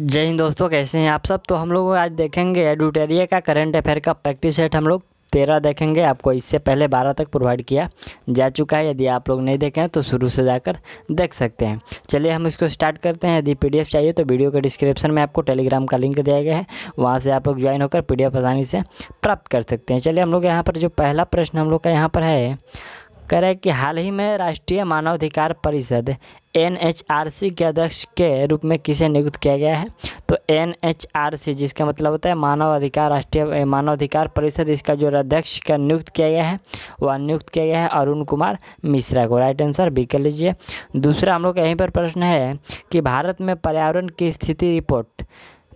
जय हिंद दोस्तों कैसे हैं आप सब तो हम लोग आज देखेंगे एडुटेरिया का करंट अफेयर का प्रैक्टिस सेट हम लोग तेरह देखेंगे आपको इससे पहले बारह तक प्रोवाइड किया जा चुका है यदि आप लोग नहीं देखें तो शुरू से जाकर देख सकते हैं चलिए हम इसको स्टार्ट करते हैं यदि पीडीएफ चाहिए तो वीडियो के डिस्क्रिप्शन में आपको टेलीग्राम का लिंक दिया गया है वहाँ से आप लोग ज्वाइन होकर पी आसानी से प्राप्त कर सकते हैं चलिए हम लोग यहाँ पर जो पहला प्रश्न हम लोग का यहाँ पर है कह रहे कि हाल ही में राष्ट्रीय मानवाधिकार परिषद एनएचआरसी के अध्यक्ष के रूप में किसे नियुक्त किया गया है तो एनएचआरसी जिसका मतलब होता है मानव अधिकार राष्ट्रीय मानव अधिकार परिषद इसका जो अध्यक्ष का नियुक्त किया गया है वह नियुक्त किया गया है अरुण कुमार मिश्रा को राइट आंसर भी कर लीजिए दूसरा हम लोग यहीं पर प्रश्न है कि भारत में पर्यावरण की स्थिति रिपोर्ट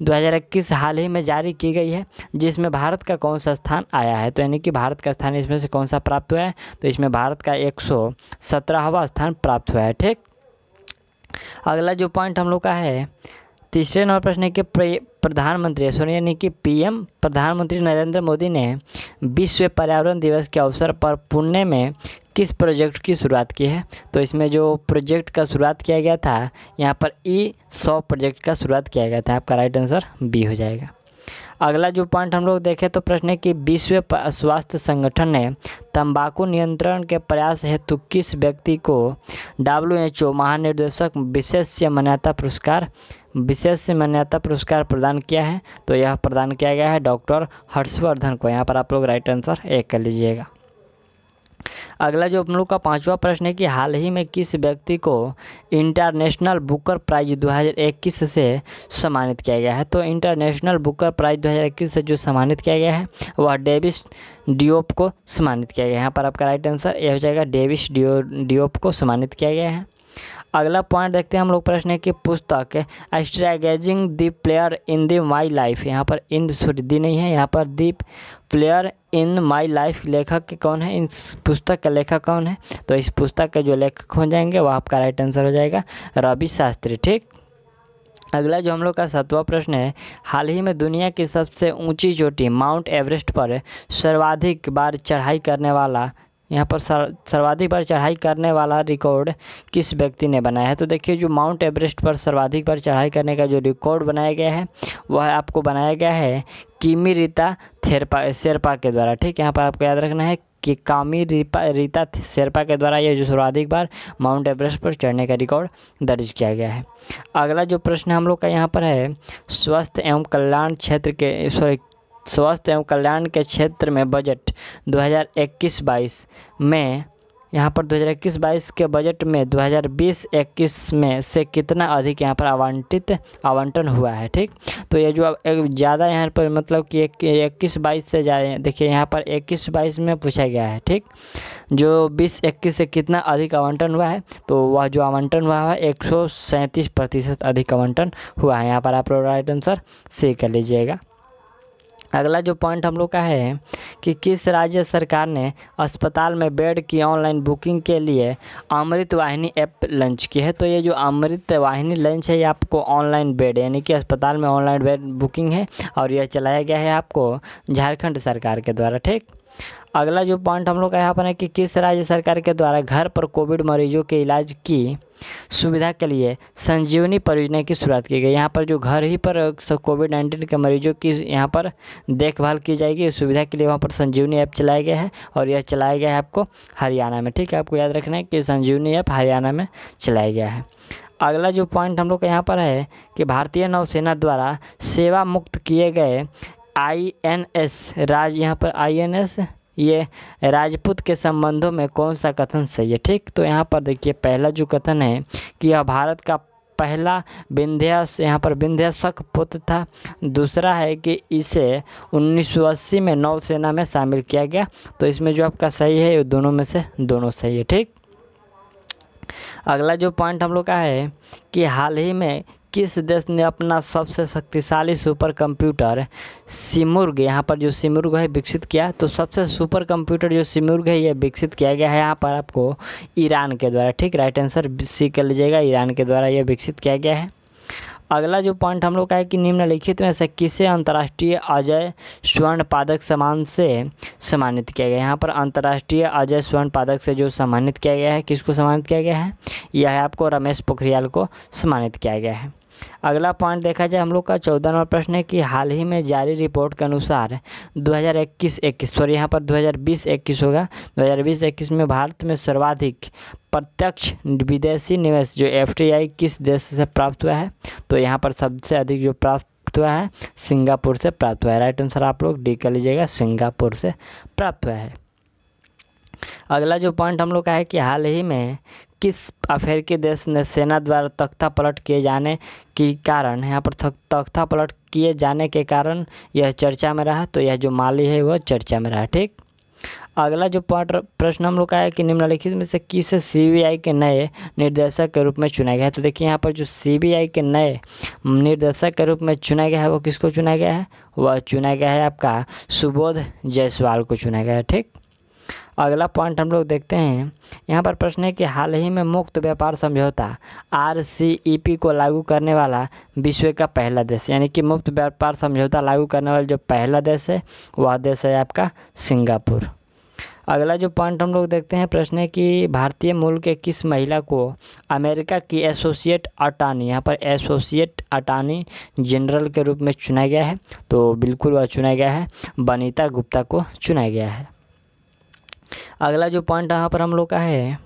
2021 हाल ही में जारी की गई है जिसमें भारत का कौन सा स्थान आया है तो यानी कि भारत का स्थान इसमें से कौन सा प्राप्त हुआ है तो इसमें भारत का एक सौ स्थान प्राप्त हुआ है ठीक अगला जो पॉइंट हम लोग का है तीसरे नंबर प्रश्न है कि प्रधानमंत्री सोनिया यानी कि पीएम प्रधानमंत्री नरेंद्र मोदी ने विश्व पर्यावरण दिवस के अवसर पर पुणे में किस प्रोजेक्ट की शुरुआत की है तो इसमें जो प्रोजेक्ट का शुरुआत किया गया था यहाँ पर ई सौ प्रोजेक्ट का शुरुआत किया गया था आपका राइट आंसर बी हो जाएगा अगला जो पॉइंट हम लोग देखें तो प्रश्न है कि विश्व स्वास्थ्य संगठन ने तंबाकू नियंत्रण के प्रयास हेतु किस व्यक्ति को डब्ल्यू एच ओ महानिर्देशक विशेष मान्यता पुरस्कार विशेष मान्यता पुरस्कार प्रदान किया है तो यह प्रदान किया गया है डॉक्टर हर्षवर्धन को यहाँ पर आप लोग राइट आंसर ए कर लीजिएगा अगला जो अपन लोग का पांचवा प्रश्न है कि हाल ही में किस व्यक्ति को इंटरनेशनल बुकर प्राइज 2021 से सम्मानित किया गया है तो इंटरनेशनल बुकर प्राइज 2021 से जो सम्मानित किया गया है वह डेविस डिओप को सम्मानित किया गया है यहाँ पर आपका राइट आंसर यह हो जाएगा डेविस डिओ डिओप को सम्मानित किया गया है अगला पॉइंट देखते हैं हम लोग प्रश्न है कि पुस्तक स्ट्रैगेजिंग the player in the my life यहाँ पर इन सॉरी नहीं है यहाँ पर the player in my life लेखक कौन है इस पुस्तक का लेखक कौन है तो इस पुस्तक के जो लेखक हो जाएंगे वह आपका राइट आंसर हो जाएगा रवि शास्त्री ठीक अगला जो हम लोग का सातवां प्रश्न है हाल ही में दुनिया की सबसे ऊंची चोटी माउंट एवरेस्ट पर सर्वाधिक बार चढ़ाई करने वाला यहाँ पर सर्वाधिक बार चढ़ाई करने वाला रिकॉर्ड किस व्यक्ति ने बनाया है तो देखिए जो माउंट एवरेस्ट पर सर्वाधिक बार चढ़ाई करने का जो रिकॉर्ड बनाया गया है वह आपको बनाया गया है किमी रीता थेरपा शेरपा के द्वारा ठीक यहाँ पर आपको याद रखना है कि कामी रीपा रीता शेरपा के द्वारा यह जो सर्वाधिक बार माउंट एवरेस्ट पर चढ़ने का रिकॉर्ड दर्ज किया गया है अगला जो प्रश्न हम लोग का यहाँ पर है स्वास्थ्य एवं कल्याण क्षेत्र के सॉरी स्वास्थ्य एवं कल्याण के क्षेत्र में बजट 2021-22 में यहाँ पर 2021-22 के बजट में 2020-21 में से कितना अधिक यहाँ पर आवंटित आवंटन हुआ है ठीक तो ये जो ज़्यादा यहाँ पर मतलब कि इक्कीस बाईस से ज़्यादा देखिए यहाँ पर 21-22 में पूछा गया है ठीक जो 20-21 से कितना अधिक आवंटन हुआ है तो वह जो आवंटन हुआ है एक प्रतिशत अधिक आवंटन हुआ है यहाँ पर आप राइट आंसर सी कर लीजिएगा अगला जो पॉइंट हम लोग का है कि किस राज्य सरकार ने अस्पताल में बेड की ऑनलाइन बुकिंग के लिए अमृत वाहिनी ऐप लॉन्च की है तो ये जो अमृत वाहिनी लॉन्च है ये आपको ऑनलाइन बेड यानी कि अस्पताल में ऑनलाइन बेड बुकिंग है और यह चलाया गया है आपको झारखंड सरकार के द्वारा ठीक अगला जो पॉइंट हम लोग का यहाँ पर है कि किस राज्य सरकार के द्वारा घर पर कोविड मरीजों के इलाज की सुविधा के लिए संजीवनी परियोजना की शुरुआत की गई यहाँ पर जो घर ही पर कोविड नाइन्टीन के मरीजों की यहाँ पर देखभाल की जाएगी सुविधा के लिए वहाँ पर संजीवनी ऐप चलाया गया है और यह चलाया गया है आपको हरियाणा में ठीक है आपको याद रखना है कि संजीवनी ऐप हरियाणा में चलाया गया है अगला जो पॉइंट हम लोग का यहाँ पर है कि भारतीय नौसेना द्वारा सेवा मुक्त किए गए आई एन एस राज यहाँ पर आई एन एस ये राजपूत के संबंधों में कौन सा कथन सही है ठीक तो यहाँ पर देखिए पहला जो कथन है कि यह भारत का पहला विंध्यास यहाँ पर विंध्यासक पुत्र था दूसरा है कि इसे 1980 में नौसेना में शामिल किया गया तो इसमें जो आपका सही है ये दोनों में से दोनों सही है ठीक अगला जो पॉइंट हम लोग का है कि हाल ही में किस देश ने अपना सबसे शक्तिशाली सुपर कंप्यूटर सिमुर्ग यहाँ पर जो सिमुर्ग है विकसित किया तो सबसे सुपर कंप्यूटर जो सिमुर्ग है ये विकसित किया गया है यहाँ पर आपको ईरान के द्वारा ठीक राइट आंसर सी कर लीजिएगा ईरान के द्वारा यह विकसित किया गया है अगला जो पॉइंट हम लोग का है कि निम्नलिखित में से किसे अंतर्राष्ट्रीय अजय स्वर्ण पादक सम्मान से सम्मानित किया गया यहाँ पर अंतर्राष्ट्रीय अजय स्वर्ण पादक से जो सम्मानित किया गया है किसको सम्मानित किया गया है यह है आपको रमेश पोखरियाल को सम्मानित किया गया है अगला पॉइंट देखा जाए हम लोग का चौदह नंबर प्रश्न है कि हाल ही में जारी रिपोर्ट के अनुसार 2021-21 सॉरी यहाँ पर 2020-21 होगा 2020-21 में भारत में सर्वाधिक प्रत्यक्ष विदेशी निवेश जो एफ किस देश से प्राप्त हुआ है तो यहाँ पर सबसे अधिक जो प्राप्त हुआ है सिंगापुर से प्राप्त हुआ है राइट आंसर आप लोग डी कर लीजिएगा सिंगापुर से प्राप्त हुआ है अगला जो पॉइंट हम लोग का है कि हाल ही में किस अफेयर के देश ने सेना द्वारा तख्ता पलट किए जाने के कारण यहाँ पर तख्ता पलट किए जाने के कारण यह चर्चा में रहा तो यह जो माली है वह चर्चा में रहा ठीक अगला जो पाठ प्रश्न हम लोग का है कि निम्नलिखित में से किसे सीबीआई के नए निर्देशक के रूप में चुना गया है तो देखिए यहाँ पर जो सीबीआई के नए निर्देशक के रूप में चुना गया है वो किसको चुना गया है वह चुना गया है आपका सुबोध जायसवाल को चुना गया है ठीक अगला पॉइंट हम लोग देखते हैं यहाँ पर प्रश्न है कि हाल ही में मुक्त व्यापार समझौता आर e को लागू करने वाला विश्व का पहला देश यानी कि मुक्त व्यापार समझौता लागू करने वाला जो पहला देश है वह देश है आपका सिंगापुर अगला जो पॉइंट हम लोग देखते हैं प्रश्न है कि भारतीय मूल के किस महिला को अमेरिका की एसोसिएट अटानी यहाँ पर एसोसिएट अटानी जनरल के रूप में चुना गया है तो बिल्कुल वह चुना गया है बनीता गुप्ता को चुना गया है अगला जो पॉइंट यहाँ पर हम लोग का है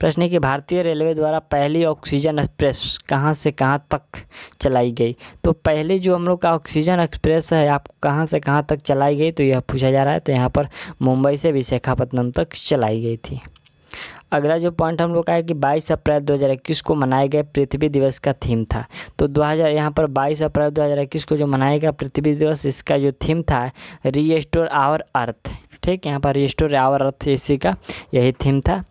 प्रश्न है कि भारतीय रेलवे द्वारा पहली ऑक्सीजन एक्सप्रेस कहाँ से कहाँ तक चलाई गई तो पहले जो हम लोग का ऑक्सीजन एक्सप्रेस है आपको कहाँ से कहाँ तक चलाई गई तो यह पूछा जा रहा है तो यहाँ पर मुंबई से विशाखापट्टनम तक चलाई गई थी अगला जो पॉइंट हम लोग का है कि 22 अप्रैल 2021 को मनाए गए पृथ्वी दिवस का थीम था तो 2000 यहाँ पर 22 अप्रैल 2021 को जो मनाया गया पृथ्वी दिवस इसका जो थीम था रीस्टोर आवर अर्थ ठीक यहाँ पर रिस्टोर आवर अर्थ इसी का यही थीम था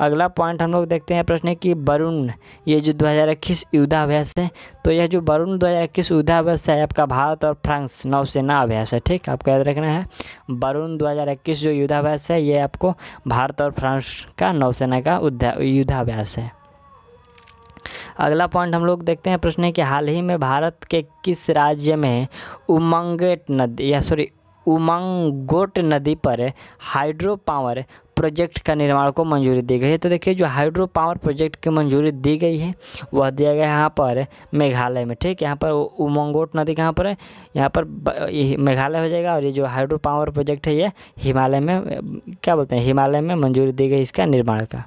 अगला पॉइंट हम लोग देखते हैं प्रश्न कि वरुण ये जो 2021 युद्धाभ्यास है तो यह जो वरुण 2021 युद्धाभ्यास है आपका भारत और फ्रांस नौसेना अभ्यास है ठीक आपको याद रखना है वरुण 2021 जो युद्धाभ्यास है ये आपको भारत और फ्रांस का नौसेना का युद्धाभ्यास है अगला पॉइंट हम लोग देखते हैं प्रश्न कि हाल ही में भारत के किस राज्य में उमंगेट नदी या सॉरी उमंगोट नदी पर हाइड्रो पावर प्रोजेक्ट का निर्माण को मंजूरी दी गई है तो देखिए जो हाइड्रो पावर प्रोजेक्ट की मंजूरी दी गई है वह दिया गया यहाँ पर मेघालय में ठीक यहाँ पर उमंगोट नदी कहाँ पर है यहाँ पर मेघालय हो जाएगा और ये जो हाइड्रो पावर प्रोजेक्ट है ये हिमालय में क्या बोलते हैं हिमालय में मंजूरी दी गई इसका निर्माण का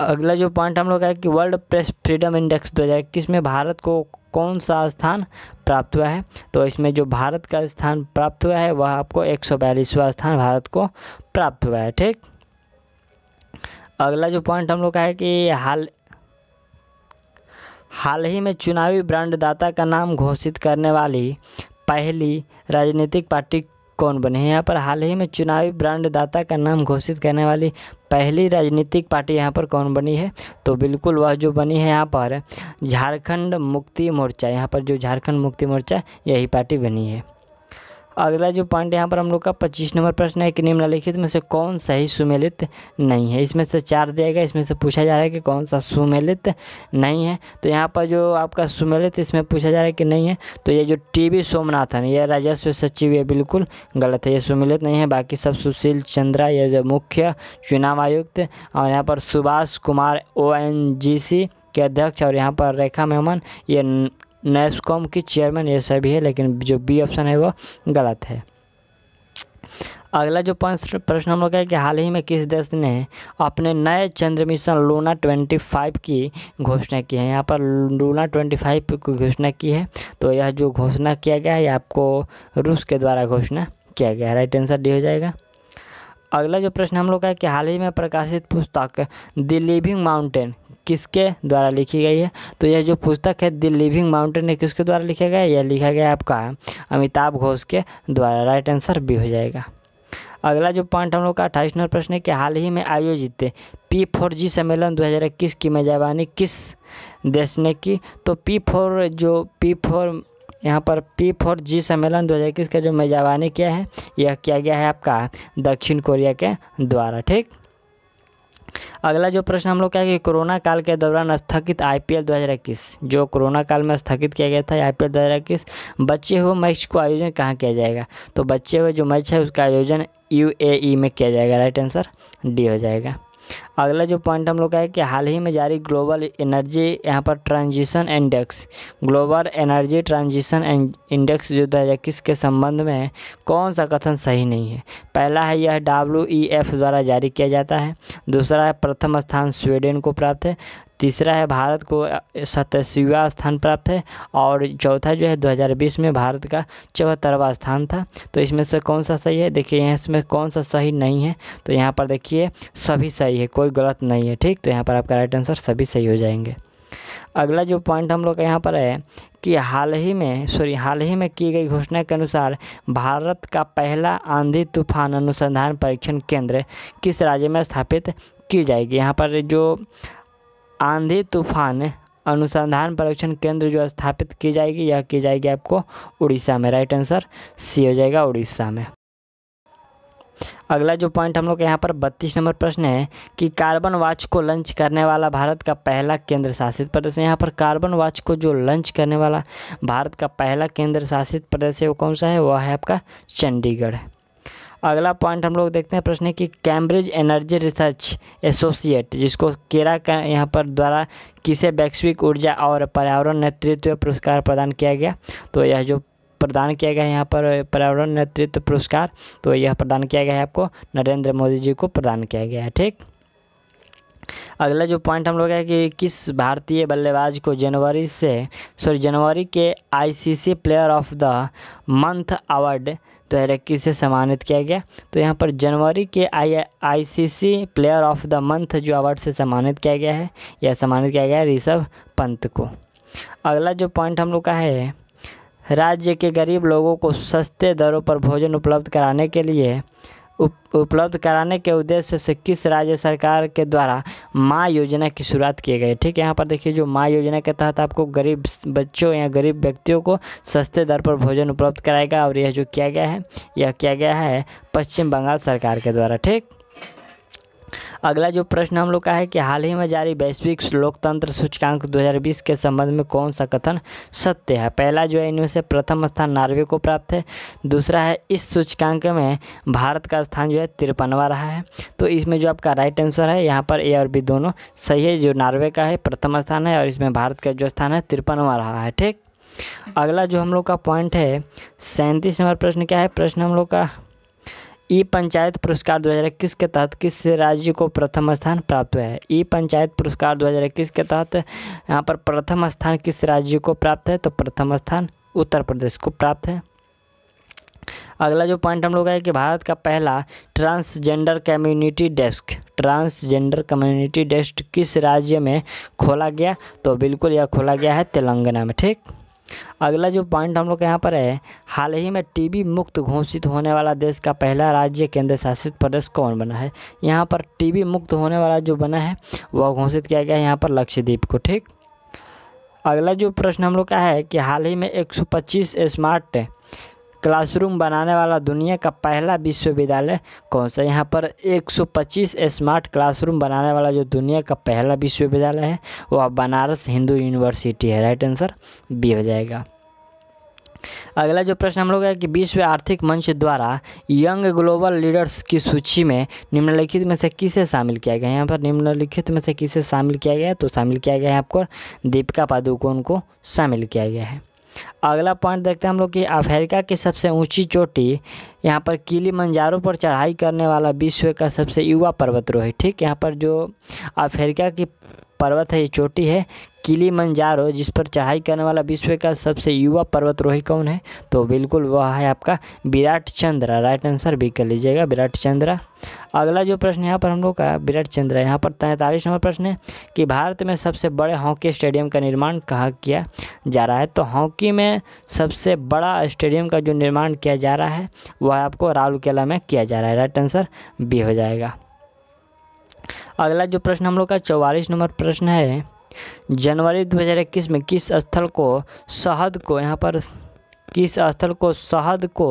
अगला जो पॉइंट हम लोग का है कि वर्ल्ड प्रेस फ्रीडम इंडेक्स 2021 में भारत को कौन सा स्थान प्राप्त हुआ है तो इसमें जो भारत का स्थान प्राप्त हुआ है वह आपको एक स्थान भारत को प्राप्त हुआ है ठीक अगला जो पॉइंट हम लोग का है कि हाल हाल ही में चुनावी ब्रांडदाता का नाम घोषित करने वाली पहली राजनीतिक पार्टी कौन बने हैं यहाँ पर हाल ही में चुनावी ब्रांडदाता का नाम घोषित करने वाली पहली राजनीतिक पार्टी यहाँ पर कौन बनी है तो बिल्कुल वह जो बनी है यहाँ पर झारखंड मुक्ति मोर्चा यहाँ पर जो झारखंड मुक्ति मोर्चा यही पार्टी बनी है अगला जो पॉइंट यहाँ पर हम लोग का पच्चीस नंबर प्रश्न है कि निम्नलिखित में से कौन सा ही सुमेलित नहीं है इसमें से चार दिया गया इसमें से पूछा जा रहा है कि कौन सा सुमेलित नहीं है तो यहाँ पर जो आपका सुमेलित इसमें पूछा जा रहा है कि नहीं है तो ये जो टी वी सोमनाथन ये राजस्व सचिव ये बिल्कुल गलत है ये सुमेलित नहीं है बाकी सब सुशील चंद्रा यह जो मुख्य चुनाव आयुक्त और यहाँ पर Subhash Kumar O N G C के अध्यक्ष और यहाँ पर रेखा मेहमान ये नैसकॉम की चेयरमैन ये सभी है लेकिन जो बी ऑप्शन है वो गलत है अगला जो प्रश्न हम लोग है कि हाल ही में किस देश ने अपने नए चंद्र मिशन लूना ट्वेंटी फाइव की घोषणा की है यहाँ पर लूना ट्वेंटी फाइव की घोषणा की है तो यह जो घोषणा किया गया है आपको रूस के द्वारा घोषणा किया गया है राइट आंसर डी हो जाएगा अगला जो प्रश्न हम लोग का है कि हाल ही में प्रकाशित पुस्तक द लिविंग माउंटेन किसके द्वारा लिखी गई है तो यह जो पुस्तक है द लिविंग माउंटेन है किसके द्वारा लिखा गया है यह लिखा गया आपका अमिताभ घोष के द्वारा राइट आंसर भी हो जाएगा अगला जो पॉइंट हम लोग का अट्ठाईस नंबर प्रश्न है कि हाल ही में आयोजित पी फोर जी सम्मेलन 2021 की मेजबानी किस देश ने की तो पी फोर जो पी फोर यहाँ पर पी फोर जी सम्मेलन 2021 का जो मेजबानी किया है यह किया गया है आपका दक्षिण कोरिया के द्वारा ठीक अगला जो प्रश्न हम लोग क्या कि कोरोना काल के दौरान स्थगित आईपीएल 2021 जो कोरोना काल में स्थगित किया गया था आईपीएल 2021 बच्चे हुए मैच को आयोजन कहाँ किया जाएगा तो बच्चे हुए जो मैच है उसका आयोजन यूएई में किया जाएगा राइट आंसर डी हो जाएगा अगला जो पॉइंट हम लोग का है कि हाल ही में जारी ग्लोबल एनर्जी यहाँ पर transition index global energy transition index जो दो के संबंध में कौन सा कथन सही नहीं है पहला है यह डब्ल्यू e द्वारा जारी किया जाता है दूसरा है प्रथम स्थान स्वीडन को प्राप्त है तीसरा है भारत को सतासीवा स्थान प्राप्त है और चौथा जो है 2020 में भारत का चौहत्तरवा स्थान था तो इसमें से कौन सा सही है देखिए यहाँ इसमें कौन सा सही नहीं है तो यहाँ पर देखिए सभी सही है कोई गलत नहीं है ठीक तो यहाँ पर आपका राइट आंसर सभी सही हो जाएंगे अगला जो पॉइंट हम लोग का यहाँ पर है कि हाल ही में सॉरी हाल ही में की गई घोषणा के अनुसार भारत का पहला आंधी तूफान अनुसंधान परीक्षण केंद्र किस राज्य में स्थापित की जाएगी यहाँ पर जो आंधी तूफान अनुसंधान परीक्षण केंद्र जो स्थापित की जाएगी यह की जाएगी आपको उड़ीसा में राइट आंसर सी हो जाएगा उड़ीसा में अगला जो पॉइंट हम लोग यहाँ पर बत्तीस नंबर प्रश्न है कि कार्बन वाच को लंच करने वाला भारत का पहला केंद्र शासित प्रदेश है यहाँ पर कार्बन वाच को जो लंच करने वाला भारत का पहला केंद्र शासित प्रदेश है वो कौन सा है वह है आपका चंडीगढ़ अगला पॉइंट हम लोग देखते हैं प्रश्न कि कैम्ब्रिज एनर्जी रिसर्च एसोसिएट जिसको केरा का यहाँ पर द्वारा किसे वैश्विक ऊर्जा और पर्यावरण नेतृत्व पुरस्कार प्रदान किया गया तो यह जो प्रदान किया गया है यहाँ पर पर्यावरण नेतृत्व पुरस्कार तो यह प्रदान किया गया है आपको नरेंद्र मोदी जी को प्रदान किया गया है ठीक अगला जो पॉइंट हम लोग है कि किस भारतीय बल्लेबाज को जनवरी से सॉरी जनवरी के ICC player of the month award इक्कीस से सम्मानित किया गया तो यहाँ पर जनवरी के I ICC player of the month जो अवार्ड से सम्मानित किया गया है या सम्मानित किया गया है ऋषभ पंत को अगला जो पॉइंट हम लोग का है राज्य के गरीब लोगों को सस्ते दरों पर भोजन उपलब्ध कराने के लिए उप उपलब्ध कराने के उद्देश्य से किस राज्य सरकार के द्वारा माँ योजना की शुरुआत की गई ठीक है यहाँ पर देखिए जो माँ योजना के तहत आपको गरीब बच्चों या गरीब व्यक्तियों को सस्ते दर पर भोजन उपलब्ध कराएगा और यह जो किया गया है यह किया गया है पश्चिम बंगाल सरकार के द्वारा ठीक अगला जो प्रश्न हम लोग का है कि हाल ही में जारी वैश्विक लोकतंत्र सूचकांक 2020 के संबंध में कौन सा कथन सत्य है पहला जो है इनमें से प्रथम स्थान नार्वे को प्राप्त है दूसरा है इस सूचकांक में भारत का स्थान जो है तिरपनवा रहा है तो इसमें जो आपका राइट आंसर है यहाँ पर ए और बी दोनों सही है जो नार्वे का है प्रथम स्थान है और इसमें भारत का जो स्थान है तिरपनवा रहा है ठीक अगला जो हम लोग का पॉइंट है सैंतीस नंबर प्रश्न क्या है प्रश्न हम लोग का ई पंचायत पुरस्कार 2021 के तहत किस राज्य को प्रथम स्थान प्राप्त हुआ है ई पंचायत पुरस्कार 2021 के तहत यहाँ पर प्रथम स्थान किस राज्य को प्राप्त है तो प्रथम स्थान उत्तर प्रदेश को प्राप्त है अगला जो पॉइंट हम लोग है कि भारत का पहला transgender community desk transgender community desk किस राज्य में खोला गया तो बिल्कुल यह खोला गया है तेलंगाना में ठीक अगला जो पॉइंट हम लोग के यहाँ पर है हाल ही में टीबी मुक्त घोषित होने वाला देश का पहला राज्य केंद्र शासित प्रदेश कौन बना है यहाँ पर टीबी मुक्त होने वाला जो बना है वह घोषित किया गया है यहाँ पर लक्षद्वीप को ठीक अगला जो प्रश्न हम लोग का है कि हाल ही में 125 स्मार्ट क्लासरूम बनाने वाला दुनिया का पहला विश्वविद्यालय कौन सा यहाँ पर 125 स्मार्ट क्लासरूम बनाने वाला जो दुनिया का पहला विश्वविद्यालय है वह बनारस हिंदू यूनिवर्सिटी है राइट आंसर बी हो जाएगा अगला जो प्रश्न हम लोग है कि विश्व आर्थिक मंच द्वारा यंग ग्लोबल लीडर्स की सूची में निम्नलिखित में से किसे शामिल किया गया है यहाँ पर निम्नलिखित में से किसे शामिल किया गया है तो शामिल किया गया है आपको दीपिका पादुकोण को शामिल किया गया है अगला पॉइंट देखते हैं हम लोग कि अफ्रीका की सबसे ऊंची चोटी यहाँ पर किली मंजारों पर चढ़ाई करने वाला विश्व का सबसे युवा पर्वतरोही ठीक यहाँ पर जो अफ्रीका की पर्वत है ये चोटी है किली मंजारो जिस पर चढ़ाई करने वाला विश्व का सबसे युवा पर्वतरोही कौन है तो बिल्कुल वह है आपका विराट चंद्रा राइट आंसर भी कर लीजिएगा विराट चंद्रा अगला जो प्रश्न यहाँ पर हम लोग का विराट चंद्र है यहाँ पर तैंतालीस नंबर प्रश्न है कि भारत में सबसे बड़े हॉकी स्टेडियम का निर्माण कहाँ किया जा रहा है तो हॉकी में सबसे बड़ा स्टेडियम का जो निर्माण किया जा रहा है वह आपको राउरकेला में किया जा रहा है राइट आंसर बी हो जाएगा अगला जो प्रश्न हम लोग का चौवालीस नंबर प्रश्न है जनवरी 2021 में किस स्थल को शहद को यहाँ पर किस स्थल को शहद को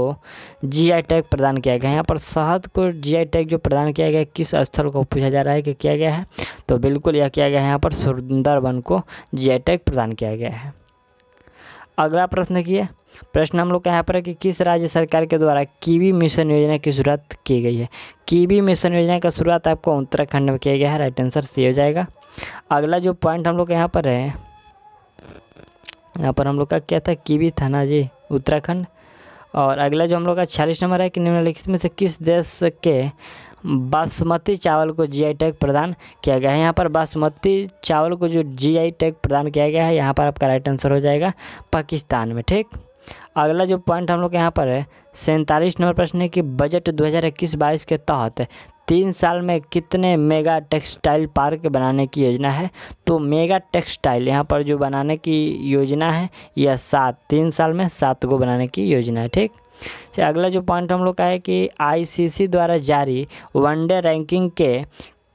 जीआई टैग प्रदान किया गया है यहाँ पर शहद को जीआई टैग जो प्रदान किया गया है किस स्थल को पूछा जा रहा है कि किया गया है तो बिल्कुल यह किया गया है यहाँ पर सुंदरवन को जीआई टैग प्रदान किया गया है अगला प्रश्न किया प्रश्न हम लोग का यहाँ पर है कि किस राज्य सरकार के द्वारा कीवी मिशन योजना की शुरुआत की गई है कीवी मिशन योजना का शुरुआत आपको उत्तराखंड में किया गया है राइट आंसर सी हो जाएगा अगला जो पॉइंट हम लोग यहाँ पर है यहाँ पर हम लोग का क्या था कीवी था ना जी उत्तराखंड और अगला जो हम लोग का छियालीस नंबर है कि निम्नलिखित में से किस देश के बासमती चावल को जीआई टैग प्रदान किया गया है यहाँ पर बासमती चावल को जो जीआई टैग प्रदान किया गया है यहाँ पर आपका राइट आंसर हो जाएगा पाकिस्तान में ठीक अगला जो पॉइंट हम लोग के यहाँ पर है सैंतालीस नंबर प्रश्न है कि बजट 2021-22 के तहत तीन साल में कितने मेगा टेक्सटाइल पार्क बनाने की योजना है तो मेगा टेक्सटाइल यहाँ पर जो बनाने की योजना है यह सात तीन साल में सात को बनाने की योजना है ठीक तो अगला जो पॉइंट हम लोग का है कि आईसीसी द्वारा जारी वनडे रैंकिंग के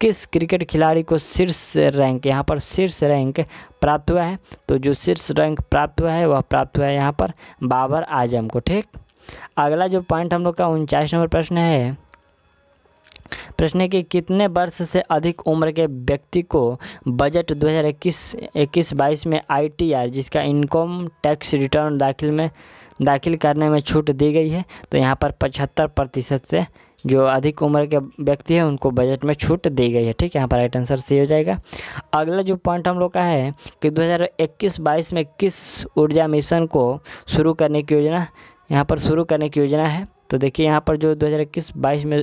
किस क्रिकेट खिलाड़ी को शीर्ष रैंक यहाँ पर शीर्ष रैंक प्राप्त हुआ है तो जो शीर्ष रैंक प्राप्त हुआ है वह प्राप्त हुआ है यहाँ पर बाबर आजम को ठीक अगला जो पॉइंट हम लोग का उनचास नंबर प्रश्न है प्रश्न है कि कितने वर्ष से अधिक उम्र के व्यक्ति को बजट 2021 21 22 में आईटीआर जिसका इनकम टैक्स रिटर्न दाखिल में दाखिल करने में छूट दी गई है तो यहाँ पर पचहत्तर प्रतिशत से जो अधिक उम्र के व्यक्ति हैं उनको बजट में छूट दी गई है ठीक है यहाँ पर राइट आंसर सही हो जाएगा अगला जो पॉइंट हम लोग का है कि 2021-22 में किस ऊर्जा मिशन को शुरू करने की योजना यहाँ पर शुरू करने की योजना है तो देखिए यहाँ पर जो 2021-22 में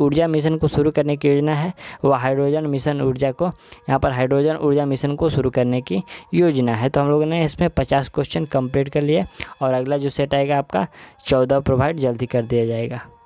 ऊर्जा मिशन को शुरू करने की योजना है वह हाइड्रोजन मिशन ऊर्जा को यहाँ पर हाइड्रोजन ऊर्जा मिशन को शुरू करने की योजना है तो हम लोगों ने इसमें पचास क्वेश्चन कंप्लीट कर लिए और अगला जो सेट आएगा आपका चौदह प्रोवाइड जल्दी कर दिया जाएगा